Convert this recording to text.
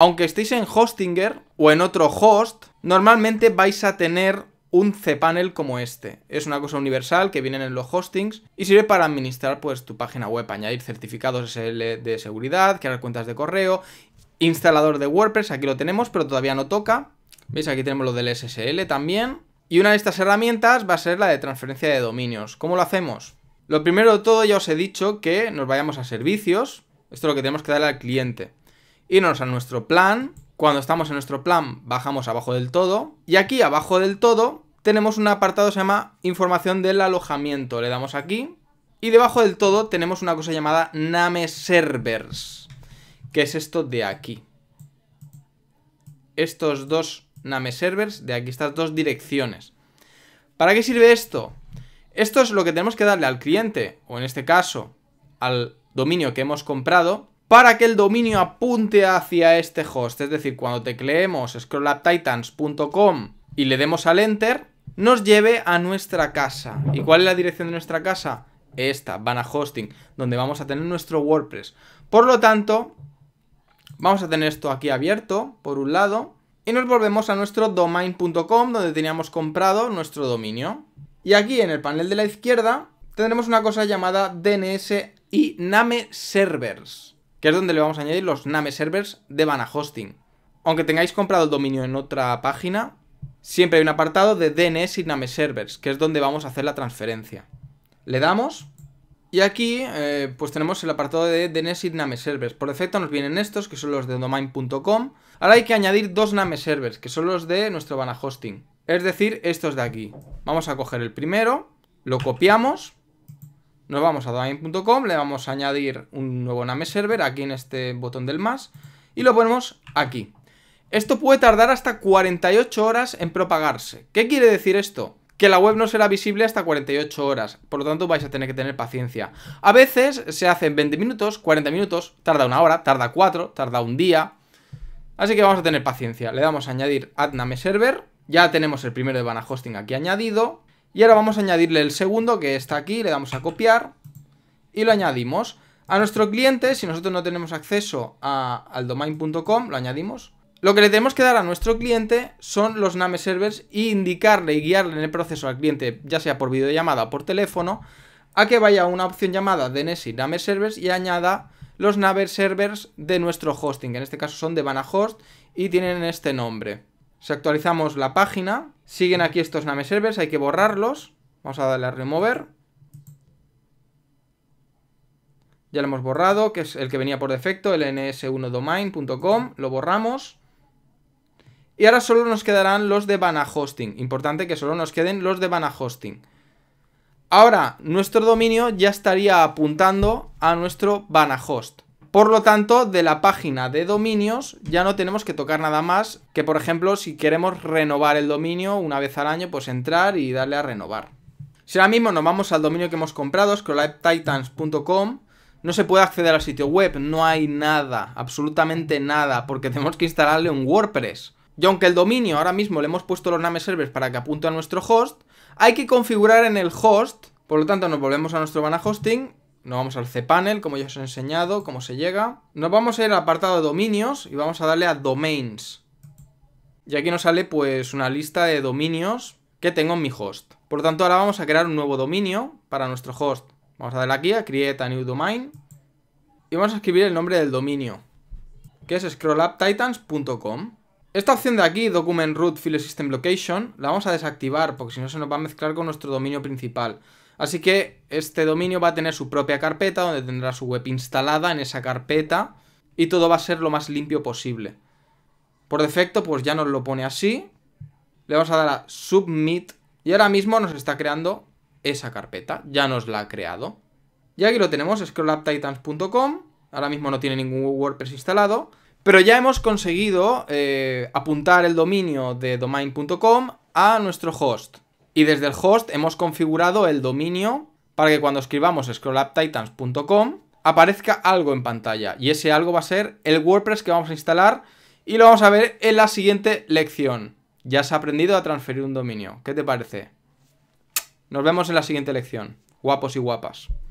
Aunque estéis en Hostinger o en otro host, normalmente vais a tener un cPanel como este. Es una cosa universal que vienen en los hostings y sirve para administrar pues tu página web, añadir certificados SL de seguridad, crear cuentas de correo, instalador de WordPress, aquí lo tenemos, pero todavía no toca. ¿Veis? Aquí tenemos lo del SSL también. Y una de estas herramientas va a ser la de transferencia de dominios. ¿Cómo lo hacemos? Lo primero de todo ya os he dicho que nos vayamos a servicios. Esto es lo que tenemos que darle al cliente irnos a nuestro plan. Cuando estamos en nuestro plan, bajamos abajo del todo. Y aquí abajo del todo tenemos un apartado que se llama información del alojamiento. Le damos aquí. Y debajo del todo tenemos una cosa llamada name servers. Que es esto de aquí. Estos dos name servers, de aquí estas dos direcciones. ¿Para qué sirve esto? Esto es lo que tenemos que darle al cliente, o en este caso, al dominio que hemos comprado, para que el dominio apunte hacia este host. Es decir, cuando tecleemos scrollaptitans.com y le demos al enter, nos lleve a nuestra casa. ¿Y cuál es la dirección de nuestra casa? Esta, van a Hosting, donde vamos a tener nuestro WordPress. Por lo tanto, vamos a tener esto aquí abierto, por un lado, y nos volvemos a nuestro domain.com, donde teníamos comprado nuestro dominio. Y aquí en el panel de la izquierda tendremos una cosa llamada DNS y NAME Servers que es donde le vamos a añadir los name servers de Vana Hosting. Aunque tengáis comprado el dominio en otra página, siempre hay un apartado de DNS y name servers, que es donde vamos a hacer la transferencia. Le damos y aquí eh, pues tenemos el apartado de DNS y name servers. Por defecto nos vienen estos, que son los de domain.com. Ahora hay que añadir dos name servers, que son los de nuestro Vana Hosting. Es decir, estos de aquí. Vamos a coger el primero, lo copiamos nos vamos a domain.com, le vamos a añadir un nuevo NameServer server aquí en este botón del más y lo ponemos aquí. Esto puede tardar hasta 48 horas en propagarse. ¿Qué quiere decir esto? que la web no será visible hasta 48 horas, por lo tanto vais a tener que tener paciencia. A veces se hace en 20 minutos, 40 minutos, tarda una hora, tarda 4, tarda un día. Así que vamos a tener paciencia. Le damos a añadir name Server. Ya tenemos el primero de Banahosting aquí añadido. Y ahora vamos a añadirle el segundo que está aquí, le damos a copiar y lo añadimos. A nuestro cliente, si nosotros no tenemos acceso al domain.com, lo añadimos. Lo que le tenemos que dar a nuestro cliente son los name servers y indicarle y guiarle en el proceso al cliente, ya sea por videollamada o por teléfono, a que vaya a una opción llamada DNS y name servers y añada los name servers de nuestro hosting, que en este caso son de Banahost y tienen este nombre. Si actualizamos la página, Siguen aquí estos name servers, hay que borrarlos. Vamos a darle a remover. Ya lo hemos borrado, que es el que venía por defecto, el 1 domaincom lo borramos. Y ahora solo nos quedarán los de Bana Hosting. Importante que solo nos queden los de Bana Hosting. Ahora, nuestro dominio ya estaría apuntando a nuestro banahost, por lo tanto, de la página de dominios ya no tenemos que tocar nada más que, por ejemplo, si queremos renovar el dominio una vez al año, pues entrar y darle a renovar. Si ahora mismo nos vamos al dominio que hemos comprado, scrolliptitans.com, no se puede acceder al sitio web, no hay nada, absolutamente nada, porque tenemos que instalarle un WordPress. Y aunque el dominio ahora mismo le hemos puesto los name servers para que apunte a nuestro host, hay que configurar en el host, por lo tanto nos volvemos a nuestro Vana hosting nos vamos al cPanel, como ya os he enseñado, cómo se llega. Nos vamos a ir al apartado de dominios y vamos a darle a domains. Y aquí nos sale pues una lista de dominios que tengo en mi host. Por lo tanto, ahora vamos a crear un nuevo dominio para nuestro host. Vamos a darle aquí a Create a New Domain. Y vamos a escribir el nombre del dominio, que es scrolluptitans.com. Esta opción de aquí, Document Root File System Location, la vamos a desactivar porque si no se nos va a mezclar con nuestro dominio principal. Así que este dominio va a tener su propia carpeta donde tendrá su web instalada en esa carpeta y todo va a ser lo más limpio posible. Por defecto pues ya nos lo pone así. Le vamos a dar a submit y ahora mismo nos está creando esa carpeta. Ya nos la ha creado. Y aquí lo tenemos, scrollaptitans.com. Ahora mismo no tiene ningún WordPress instalado. Pero ya hemos conseguido eh, apuntar el dominio de domain.com a nuestro host. Y desde el host hemos configurado el dominio para que cuando escribamos scrolluptitans.com aparezca algo en pantalla. Y ese algo va a ser el WordPress que vamos a instalar y lo vamos a ver en la siguiente lección. Ya has aprendido a transferir un dominio. ¿Qué te parece? Nos vemos en la siguiente lección. Guapos y guapas.